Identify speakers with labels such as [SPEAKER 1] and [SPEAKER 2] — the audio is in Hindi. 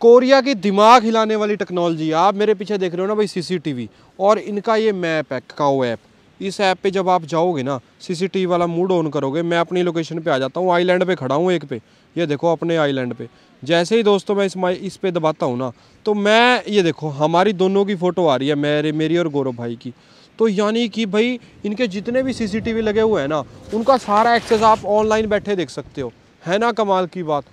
[SPEAKER 1] कोरिया की दिमाग हिलाने वाली टेक्नोलॉजी आप मेरे पीछे देख रहे हो ना भाई सीसीटीवी और इनका ये मैप है काओ ऐप इस ऐप पे जब आप जाओगे ना सीसीटीवी वाला मूड ऑन करोगे मैं अपनी लोकेशन पे आ जाता हूँ आइलैंड पे खड़ा हूँ एक पे ये देखो अपने आइलैंड पे जैसे ही दोस्तों मैं इस इस पे दबाता हूँ ना तो मैं ये देखो हमारी दोनों की फ़ोटो आ रही है मेरे मेरी और गौरव भाई की तो यानी कि भाई इनके जितने भी सी लगे हुए हैं ना उनका सारा एक्सेस आप ऑनलाइन बैठे देख सकते हो है ना कमाल की बात